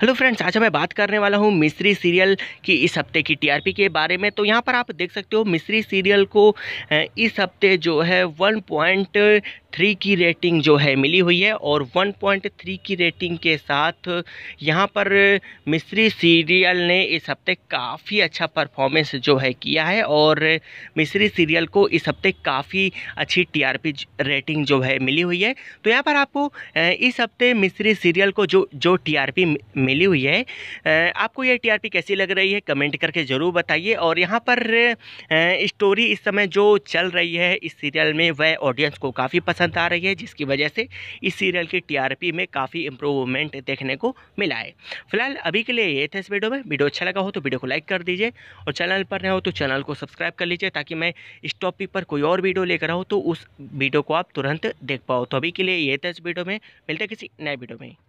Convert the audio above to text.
hello friends आज मैं बात करने वाला हूँ मिस्री सीरियल की इस हफ्ते की टीआरपी के बारे में तो यहाँ पर आप देख सकते हो मिस्री सीरियल को इस हफ्ते जो है 1.3 की रेटिंग जो है मिली हुई है और 1.3 की रेटिंग के साथ यहाँ पर मिस्री सीरियल ने इस हफ्ते काफ़ी अच्छा परफॉर्मेंस जो है किया है और मिस्री सीरियल को इस हफ्ते काफ़ी अच्छी टी रेटिंग जो है मिली हुई है तो यहाँ पर आपको इस हफ्ते मिस्री सीरियल को जो जो टी मिली हुई है आपको ये टीआरपी कैसी लग रही है कमेंट करके ज़रूर बताइए और यहाँ पर स्टोरी इस समय जो चल रही है इस सीरियल में वह ऑडियंस को काफ़ी पसंद आ रही है जिसकी वजह से इस सीरियल की टीआरपी में काफ़ी इम्प्रूवमेंट देखने को मिला है फिलहाल अभी के लिए ये थे इस वीडियो में वीडियो अच्छा लगा हो तो वीडियो को लाइक कर दीजिए और चैनल पर नए हो तो चैनल को सब्सक्राइब कर लीजिए ताकि मैं इस टॉपिक पर कोई और वीडियो लेकर आऊँ तो उस वीडियो को आप तुरंत देख पाओ तो अभी के लिए ये था इस वीडियो में मिलते किसी नए वीडियो में